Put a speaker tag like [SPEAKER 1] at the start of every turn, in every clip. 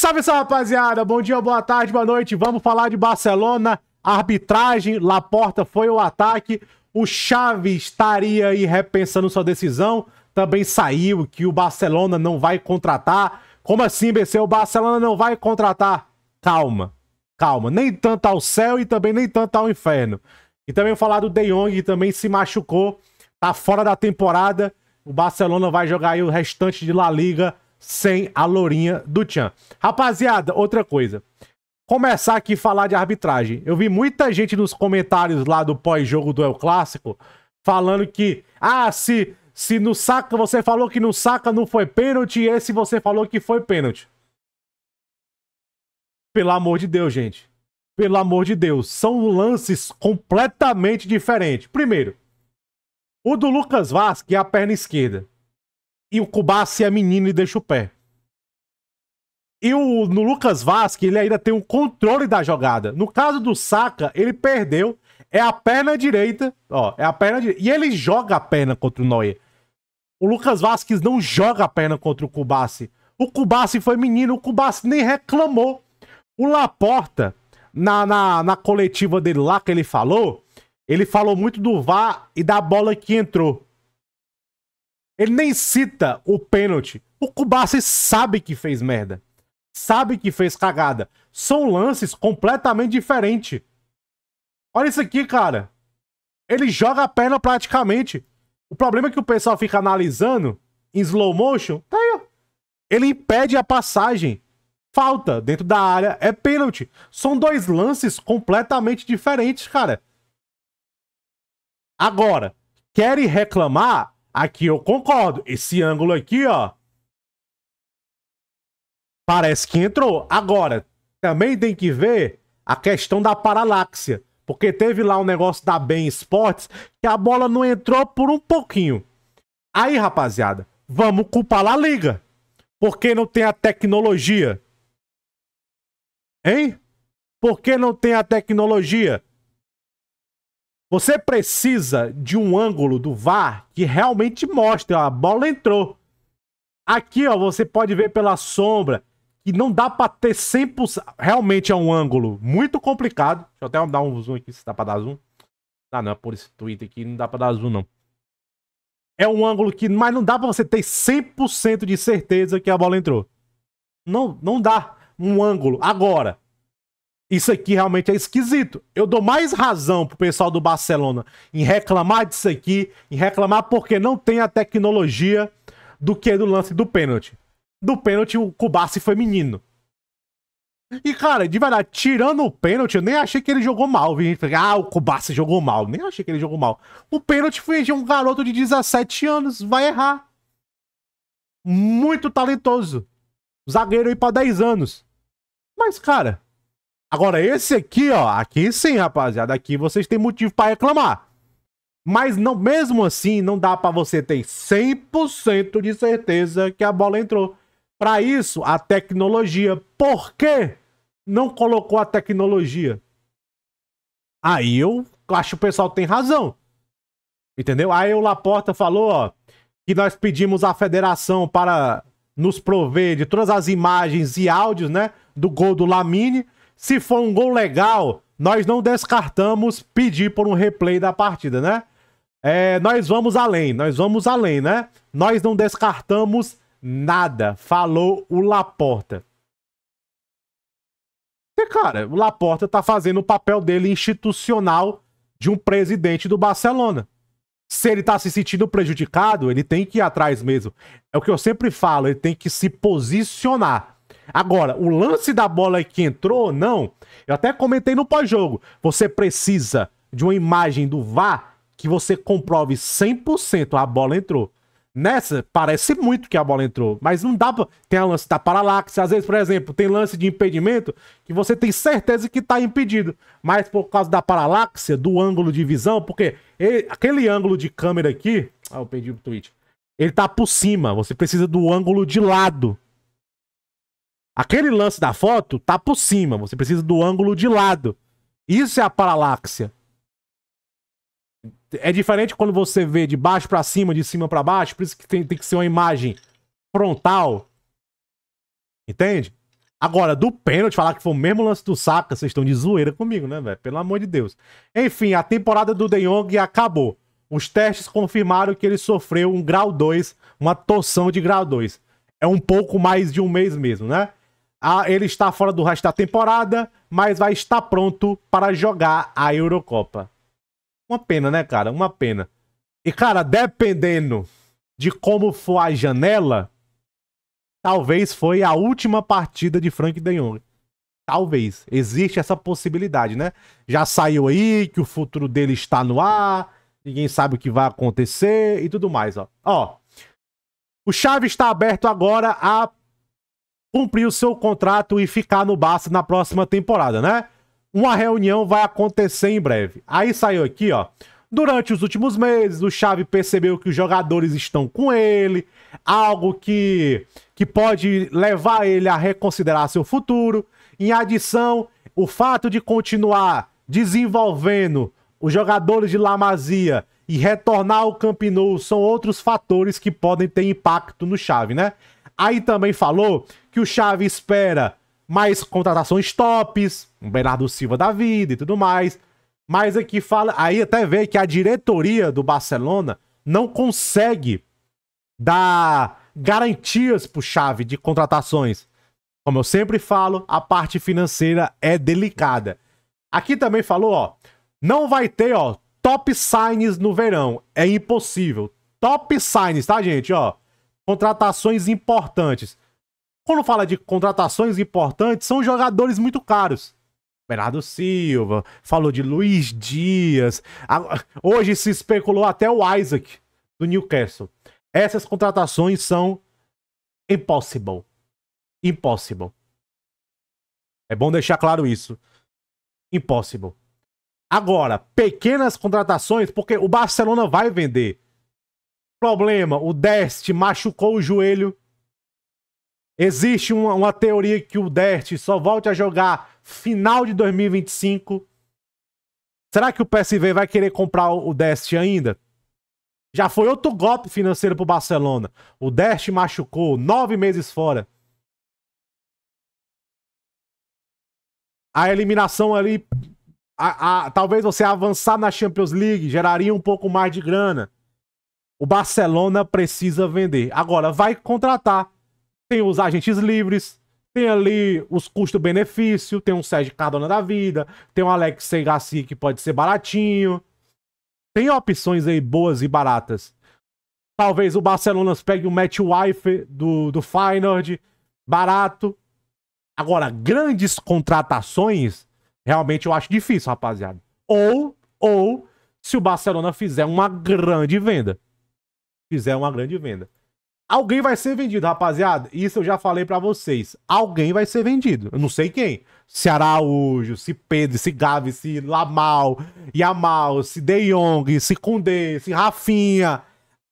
[SPEAKER 1] Salve, salve, rapaziada! Bom dia, boa tarde, boa noite. Vamos falar de Barcelona, arbitragem, Laporta foi o ataque. O Chaves estaria aí repensando sua decisão. Também saiu que o Barcelona não vai contratar. Como assim, BC? O Barcelona não vai contratar? Calma, calma. Nem tanto ao céu e também nem tanto ao inferno. E também falar do De Jong, que também se machucou. Tá fora da temporada. O Barcelona vai jogar aí o restante de La Liga sem a lourinha do Tchan. Rapaziada, outra coisa. Começar aqui a falar de arbitragem. Eu vi muita gente nos comentários lá do pós-jogo do El Clássico falando que, ah, se, se no saca, você falou que no saca não foi pênalti, e esse você falou que foi pênalti. Pelo amor de Deus, gente. Pelo amor de Deus. São lances completamente diferentes. Primeiro, o do Lucas Vaz, que é a perna esquerda e o Kubassi é menino e deixa o pé. E o, no Lucas Vasque, ele ainda tem o um controle da jogada. No caso do Saka, ele perdeu. É a perna direita. Ó, é a perna direita. E ele joga a perna contra o Noé O Lucas Vasquez não joga a perna contra o Kubassi. O Kubassi foi menino, o Kubassi nem reclamou. O Laporta, na, na, na coletiva dele lá que ele falou, ele falou muito do VAR e da bola que entrou. Ele nem cita o pênalti. O Kubassi sabe que fez merda. Sabe que fez cagada. São lances completamente diferentes. Olha isso aqui, cara. Ele joga a perna praticamente. O problema é que o pessoal fica analisando em slow motion. Tá aí, ó. Ele impede a passagem. Falta dentro da área é pênalti. São dois lances completamente diferentes, cara. Agora, querem reclamar? Aqui eu concordo. Esse ângulo aqui, ó. Parece que entrou. Agora, também tem que ver a questão da paralaxia. Porque teve lá um negócio da Ben Sports que a bola não entrou por um pouquinho. Aí, rapaziada, vamos culpar a liga. Porque não tem a tecnologia. Hein? Porque não tem a tecnologia. Você precisa de um ângulo do VAR que realmente mostre, ó, a bola entrou. Aqui, ó, você pode ver pela sombra que não dá para ter 100%. Realmente é um ângulo muito complicado. Deixa eu até dar um zoom aqui se dá para dar zoom. Ah, não, é por esse Twitter aqui não dá para dar zoom não. É um ângulo que, mas não dá para você ter 100% de certeza que a bola entrou. Não, não dá um ângulo agora isso aqui realmente é esquisito. Eu dou mais razão pro pessoal do Barcelona em reclamar disso aqui, em reclamar porque não tem a tecnologia do que do lance do pênalti. Do pênalti, o Kubassi foi menino. E, cara, de verdade, tirando o pênalti, eu nem achei que ele jogou mal. Vi ah, o Kubassi jogou mal. Nem achei que ele jogou mal. O pênalti foi de um garoto de 17 anos, vai errar. Muito talentoso. Zagueiro aí pra 10 anos. Mas, cara, Agora, esse aqui, ó, aqui sim, rapaziada, aqui vocês têm motivo para reclamar. Mas não, mesmo assim, não dá para você ter 100% de certeza que a bola entrou. Para isso, a tecnologia. Por que não colocou a tecnologia? Aí eu acho que o pessoal tem razão. Entendeu? Aí o Laporta falou, ó, que nós pedimos à federação para nos prover de todas as imagens e áudios, né, do gol do Lamine se for um gol legal, nós não descartamos pedir por um replay da partida, né? É, nós vamos além, nós vamos além, né? Nós não descartamos nada, falou o Laporta. E, cara, o Laporta tá fazendo o papel dele institucional de um presidente do Barcelona. Se ele tá se sentindo prejudicado, ele tem que ir atrás mesmo. É o que eu sempre falo, ele tem que se posicionar. Agora, o lance da bola é que entrou ou não, eu até comentei no pós-jogo. Você precisa de uma imagem do VAR que você comprove 100% a bola entrou. Nessa, parece muito que a bola entrou, mas não dá pra... Tem a lance da paralaxe, às vezes, por exemplo, tem lance de impedimento que você tem certeza que tá impedido, mas por causa da paralaxe, do ângulo de visão, porque ele, aquele ângulo de câmera aqui... Ah, eu perdi o tweet. Ele tá por cima, você precisa do ângulo de lado Aquele lance da foto tá por cima, você precisa do ângulo de lado. Isso é a paralaxia. É diferente quando você vê de baixo para cima, de cima para baixo, por isso que tem, tem que ser uma imagem frontal. Entende? Agora, do pênalti, falar que foi o mesmo lance do Saka, vocês estão de zoeira comigo, né, velho? Pelo amor de Deus. Enfim, a temporada do De Jong acabou. Os testes confirmaram que ele sofreu um grau 2, uma torção de grau 2. É um pouco mais de um mês mesmo, né? Ah, ele está fora do resto da temporada, mas vai estar pronto para jogar a Eurocopa. Uma pena, né, cara? Uma pena. E, cara, dependendo de como for a janela, talvez foi a última partida de Frank De Jong. Talvez. Existe essa possibilidade, né? Já saiu aí que o futuro dele está no ar, ninguém sabe o que vai acontecer e tudo mais, ó. Ó. O Chave está aberto agora a cumprir o seu contrato e ficar no Barça na próxima temporada, né? Uma reunião vai acontecer em breve. Aí saiu aqui, ó. Durante os últimos meses, o Xavi percebeu que os jogadores estão com ele, algo que, que pode levar ele a reconsiderar seu futuro. Em adição, o fato de continuar desenvolvendo os jogadores de Lamazia e retornar ao Camp Nou são outros fatores que podem ter impacto no Xavi, né? Aí também falou que o Xavi espera mais contratações tops, um Bernardo Silva da vida e tudo mais. Mas aqui fala, aí até vê que a diretoria do Barcelona não consegue dar garantias pro Xavi de contratações. Como eu sempre falo, a parte financeira é delicada. Aqui também falou, ó, não vai ter, ó, top signs no verão. É impossível. Top signs, tá, gente, ó? contratações importantes. Quando fala de contratações importantes, são jogadores muito caros. Bernardo Silva, falou de Luiz Dias. Hoje se especulou até o Isaac do Newcastle. Essas contratações são impossible. Impossible. É bom deixar claro isso. Impossible. Agora, pequenas contratações, porque o Barcelona vai vender. Problema, o Dest machucou o joelho. Existe uma, uma teoria que o Dest só volte a jogar final de 2025. Será que o PSV vai querer comprar o Dest ainda? Já foi outro golpe financeiro pro Barcelona. O Dest machucou, nove meses fora. A eliminação ali, a, a, talvez você avançar na Champions League geraria um pouco mais de grana. O Barcelona precisa vender. Agora, vai contratar. Tem os agentes livres, tem ali os custo-benefício, tem um Sérgio Cardona da vida, tem um Alex Segassi que pode ser baratinho. Tem opções aí boas e baratas. Talvez o Barcelona pegue o Matt Wife do, do Feyenoord, barato. Agora, grandes contratações, realmente eu acho difícil, rapaziada. Ou, ou, se o Barcelona fizer uma grande venda fizer uma grande venda. Alguém vai ser vendido, rapaziada. Isso eu já falei para vocês. Alguém vai ser vendido. Eu não sei quem. Se Araújo, se Pedro, se Gavi, se Lamal, Yamal, se De Jong, se Kundê, se Rafinha.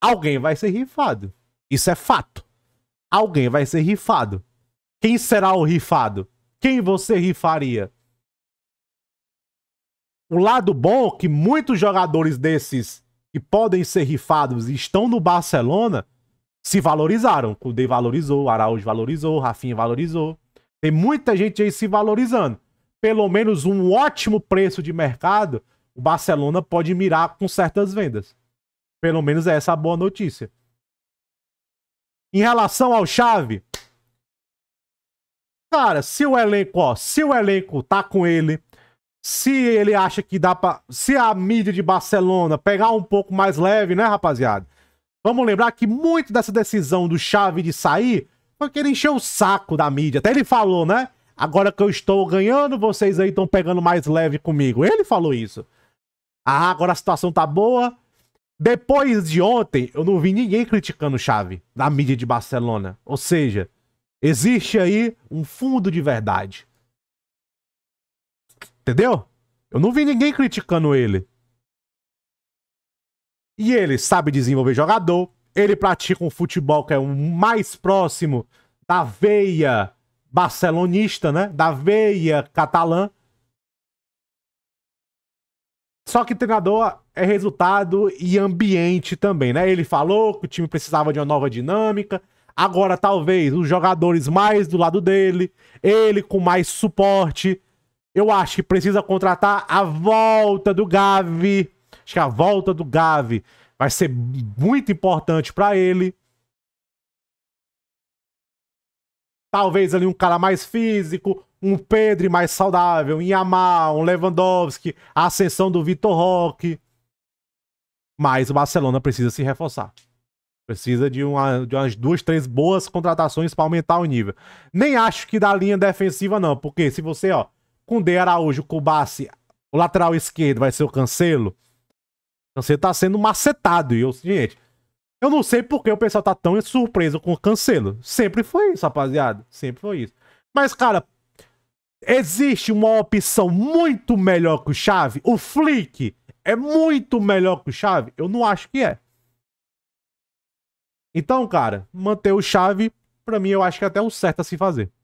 [SPEAKER 1] Alguém vai ser rifado. Isso é fato. Alguém vai ser rifado. Quem será o rifado? Quem você rifaria? O lado bom é que muitos jogadores desses que podem ser rifados e estão no Barcelona se valorizaram. O Cudê valorizou, o Araújo valorizou, o Rafinha valorizou. Tem muita gente aí se valorizando. Pelo menos um ótimo preço de mercado, o Barcelona pode mirar com certas vendas. Pelo menos é essa a boa notícia. Em relação ao Chave, cara, se o elenco, ó, se o elenco tá com ele, se ele acha que dá pra. Se a mídia de Barcelona pegar um pouco mais leve, né, rapaziada? Vamos lembrar que muito dessa decisão do Xavi de sair foi que ele encheu o saco da mídia. Até ele falou, né? Agora que eu estou ganhando, vocês aí estão pegando mais leve comigo. Ele falou isso. Ah, agora a situação tá boa. Depois de ontem, eu não vi ninguém criticando o Xavi da mídia de Barcelona. Ou seja, existe aí um fundo de verdade. Entendeu? Eu não vi ninguém criticando ele. E ele sabe desenvolver jogador, ele pratica um futebol que é o mais próximo da veia barcelonista, né? Da veia catalã. Só que treinador é resultado e ambiente também, né? Ele falou que o time precisava de uma nova dinâmica. Agora, talvez, os jogadores mais do lado dele, ele com mais suporte, eu acho que precisa contratar a volta do Gavi. Acho que a volta do Gavi vai ser muito importante para ele. Talvez ali um cara mais físico, um Pedro mais saudável, um Yamaha, um Lewandowski, a ascensão do Vitor Roque. Mas o Barcelona precisa se reforçar. Precisa de, uma, de umas duas, três boas contratações para aumentar o nível. Nem acho que da linha defensiva, não, porque se você, ó, com De Araújo, Cubassi, o lateral esquerdo vai ser o Cancelo. Cancelo tá sendo macetado. E eu, gente, eu não sei porque o pessoal tá tão surpreso com o Cancelo. Sempre foi isso, rapaziada. Sempre foi isso. Mas, cara, existe uma opção muito melhor que o Chave? O Flick é muito melhor que o Chave? Eu não acho que é. Então, cara, manter o Chave, pra mim, eu acho que é até o certo a se fazer.